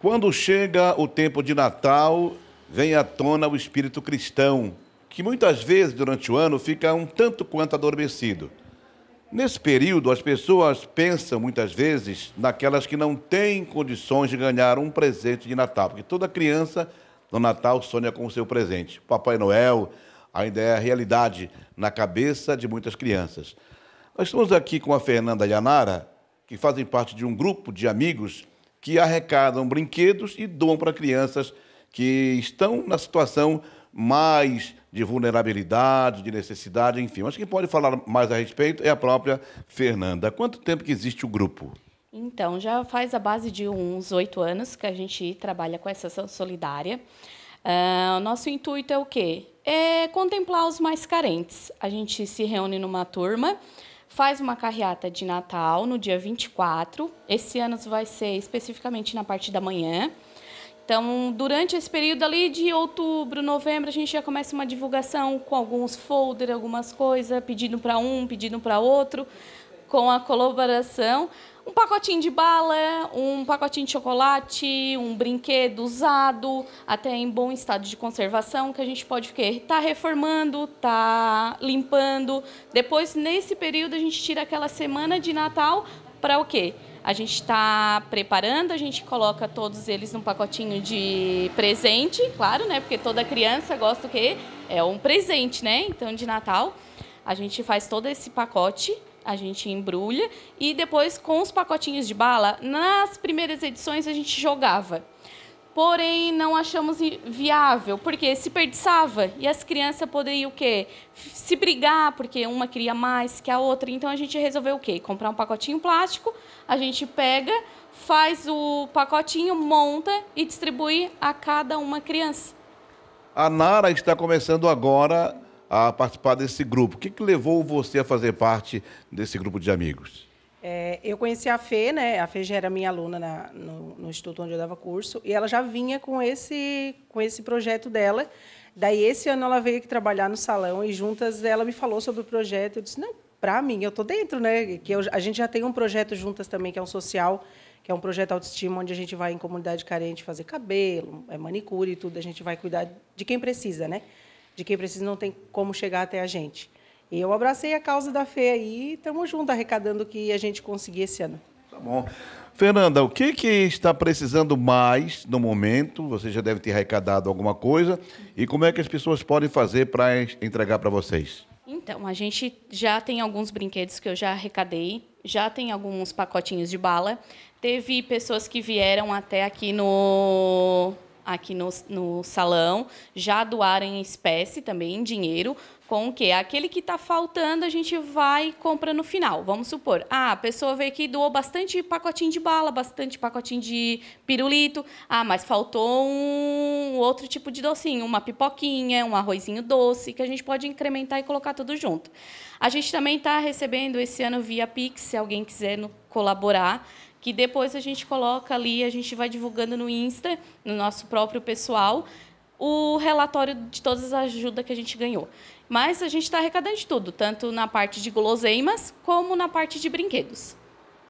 Quando chega o tempo de Natal, vem à tona o espírito cristão, que muitas vezes durante o ano fica um tanto quanto adormecido. Nesse período, as pessoas pensam muitas vezes naquelas que não têm condições de ganhar um presente de Natal, porque toda criança no Natal sonha com o seu presente. Papai Noel ainda é a realidade na cabeça de muitas crianças. Nós estamos aqui com a Fernanda e a Nara, que fazem parte de um grupo de amigos que arrecadam brinquedos e doam para crianças que estão na situação mais de vulnerabilidade, de necessidade, enfim. Acho que pode falar mais a respeito é a própria Fernanda. Há quanto tempo que existe o grupo? Então, já faz a base de uns oito anos que a gente trabalha com essa ação solidária. Uh, o nosso intuito é o quê? É contemplar os mais carentes. A gente se reúne numa turma, faz uma carreata de Natal no dia 24. Esse ano vai ser especificamente na parte da manhã. Então, durante esse período ali de outubro, novembro, a gente já começa uma divulgação com alguns folders, algumas coisas, pedindo para um, pedindo para outro, com a colaboração um pacotinho de bala, um pacotinho de chocolate, um brinquedo usado, até em bom estado de conservação, que a gente pode o Tá reformando, tá limpando. Depois, nesse período, a gente tira aquela semana de Natal para o quê? A gente está preparando, a gente coloca todos eles num pacotinho de presente, claro, né? Porque toda criança gosta do quê? É um presente, né? Então, de Natal, a gente faz todo esse pacote a gente embrulha e depois com os pacotinhos de bala, nas primeiras edições a gente jogava. Porém, não achamos viável, porque se perdiçava e as crianças poderiam o quê? Se brigar, porque uma queria mais que a outra. Então a gente resolveu o quê? Comprar um pacotinho plástico, a gente pega, faz o pacotinho, monta e distribui a cada uma criança. A Nara está começando agora a participar desse grupo. O que, que levou você a fazer parte desse grupo de amigos? É, eu conheci a Fê, né? A Fê já era minha aluna na, no, no, instituto onde eu dava curso, e ela já vinha com esse, com esse projeto dela. Daí, esse ano, ela veio aqui trabalhar no salão e juntas ela me falou sobre o projeto. Eu disse, não, para mim, eu estou dentro, né? Que eu, a gente já tem um projeto juntas também, que é um social, que é um projeto autoestima, onde a gente vai em comunidade carente fazer cabelo, é manicure e tudo, a gente vai cuidar de quem precisa, né? de quem precisa não tem como chegar até a gente. E eu abracei a causa da fé aí e estamos juntos arrecadando o que a gente conseguir esse ano. Tá bom. Fernanda, o que, que está precisando mais no momento? Você já deve ter arrecadado alguma coisa. E como é que as pessoas podem fazer para entregar para vocês? Então, a gente já tem alguns brinquedos que eu já arrecadei, já tem alguns pacotinhos de bala. Teve pessoas que vieram até aqui no aqui no, no salão, já doaram em espécie também, em dinheiro, com o quê? Aquele que está faltando, a gente vai e compra no final. Vamos supor, ah, a pessoa veio aqui e doou bastante pacotinho de bala, bastante pacotinho de pirulito. Ah, mas faltou um outro tipo de docinho, uma pipoquinha, um arrozinho doce, que a gente pode incrementar e colocar tudo junto. A gente também está recebendo esse ano via Pix, se alguém quiser colaborar que depois a gente coloca ali, a gente vai divulgando no Insta, no nosso próprio pessoal, o relatório de todas as ajudas que a gente ganhou. Mas a gente está arrecadando de tudo, tanto na parte de guloseimas como na parte de brinquedos.